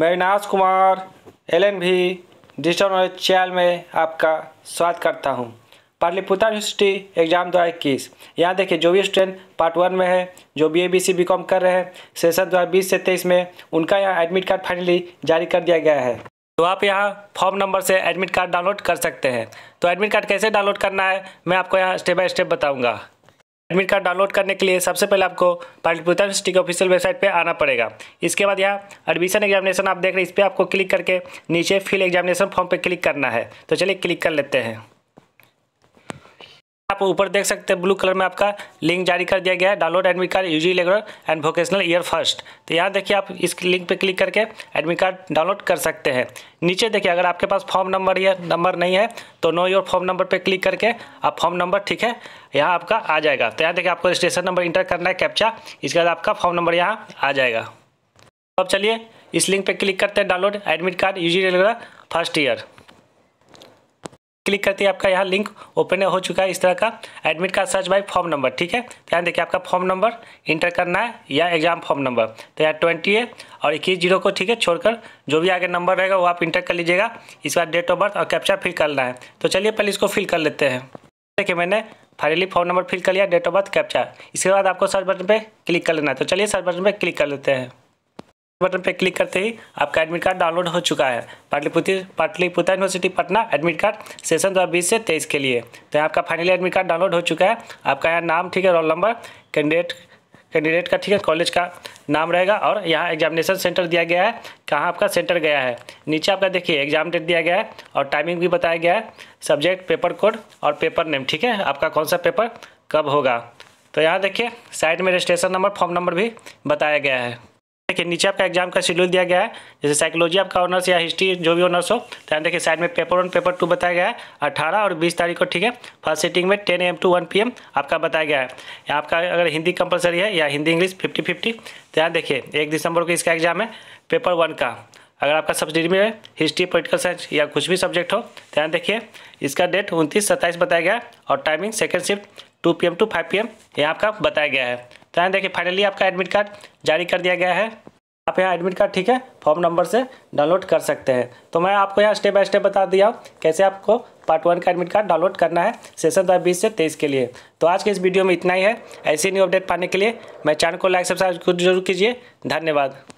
मैं Avinash Kumar L N भी digital knowledge channel में आपका स्वागत करता हूँ पाटलिपुत्र यूनिवर्सिटी एग्जाम दो हज़ार इक्कीस यहाँ देखिए जो भी स्टूडेंट पार्ट वन में है जो B A B Sc B com कर रहे हैं सेशन दो हज़ार बीस से तेईस में उनका यहाँ एडमिट कार्ड फाइनली जारी कर दिया गया है तो आप यहाँ फॉर्म नंबर से एडमिट कार्ड डाउनलोड कर सकते हैं तो एडमिट कार्ड कैसे डाउनलोड करना है मैं आपको यहाँ स्टेप बाय स्टेप बताऊँगा एडमिट कार्ड डाउनलोड करने के लिए सबसे पहले आपको पाटलिपुत्र यूनिवर्सिटी के ऑफिशियल वेबसाइट पे आना पड़ेगा इसके बाद यहाँ एडमिशन एग्जामिनेशन आप देख रहे हैं इस पर आपको क्लिक करके नीचे फिल एग्जामिनेशन फॉर्म पे क्लिक करना है तो चलिए क्लिक कर लेते हैं आप ऊपर देख सकते हैं ब्लू कलर में आपका लिंक जारी कर दिया गया है download admit card UG regular and vocational year first तो यहाँ देखिए आप इस लिंक पर क्लिक करके एडमिट कार्ड डाउनलोड कर सकते हैं नीचे देखिए अगर आपके पास फॉर्म नंबर या नंबर नहीं है तो नो योर फॉर्म नंबर पर क्लिक करके आप फॉर्म नंबर ठीक है यहाँ आपका आ जाएगा तो यहाँ देखिए आपको रजिस्ट्रेशन नंबर इंटर करना है कैप्चा इसके बाद आपका फॉर्म नंबर यहाँ आ जाएगा अब चलिए इस लिंक पर क्लिक करते हैं download admit card UG regular first year click करते ही आपका यहाँ लिंक ओपन हो चुका है इस तरह का admit card search by form number ठीक है यहाँ देखिए आपका फॉर्म नंबर इंटर करना है या एग्जाम फॉर्म नंबर तो यहाँ ट्वेंटी है और इक्कीस जीरो को ठीक है छोड़कर जो भी आगे नंबर रहेगा वो आप इंटर कर लीजिएगा इसके बाद डेट ऑफ बर्थ और कैप्चा फिल करना है तो चलिए पहले इसको फिल कर लेते हैं देखिए मैंने फाइनली फॉर्म नंबर फिल कर लिया डेट ऑफ बर्थ कैप्चा इसके बाद आपको सर्च बटन पर क्लिक कर लेना है तो चलिए सर्च बटन पर क्लिक कर लेते हैं बटन पर क्लिक करते ही आपका एडमिट कार्ड डाउनलोड हो चुका है Pataliputra Pataliputra university Patna admit card session दो बीस से तेईस के लिए तो यहाँ आपका फाइनली एडमिट कार्ड डाउनलोड हो चुका है आपका यहाँ नाम ठीक है रोल नंबर कैंडिडेट कैंडिडेट का ठीक है कॉलेज का नाम रहेगा और यहाँ एग्जामिनेशन सेंटर दिया गया है कहाँ आपका सेंटर गया है नीचे आपका देखिए एग्जाम डेट दिया गया है और टाइमिंग भी बताया गया है सब्जेक्ट पेपर कोड और पेपर नेम ठीक है आपका कौन सा पेपर कब होगा तो यहाँ देखिए साइड में रजिस्ट्रेशन नंबर फॉर्म नंबर भी बताया गया है देखिए नीचे आपका एग्जाम का शेड्यूल दिया गया है जैसे साइकोलॉजी आपका ऑनर्स या हिस्ट्री जो भी ऑनर्स हो ध्यान तो देखिए साइड में पेपर वन पेपर टू बताया गया है अठारह और बीस तारीख को ठीक है फर्स्ट सीटिंग में ten AM to one P M आपका बताया गया है आपका अगर हिंदी कंपलसरी है या हिंदी इंग्लिश फिफ्टी फिफ्टी ध्यान देखिए एक दिसंबर को इसका एग्जाम है पेपर वन का अगर आपका सब्सिडी में हिस्ट्री पोलिटिकल साइंस या कुछ भी सब्जेक्ट हो ध्यान तो देखिए इसका डेट उनतीस सत्ताईस बताया गया है और timing second shift two P M to five P M आपका बताया गया है तो यहाँ देखिए फाइनली आपका एडमिट कार्ड जारी कर दिया गया है यहाँ एडमिट कार्ड ठीक है फॉर्म नंबर से डाउनलोड कर सकते हैं तो मैं आपको यहाँ स्टेप बाय स्टेप बता दिया कैसे आपको पार्ट वन का एडमिट कार्ड डाउनलोड करना है सेशन दो बीस से तेईस के लिए तो आज के इस वीडियो में इतना ही है ऐसे न्यू अपडेट पाने के लिए मैं चैनल को लाइक सब्सक्राइब जरूर कीजिए धन्यवाद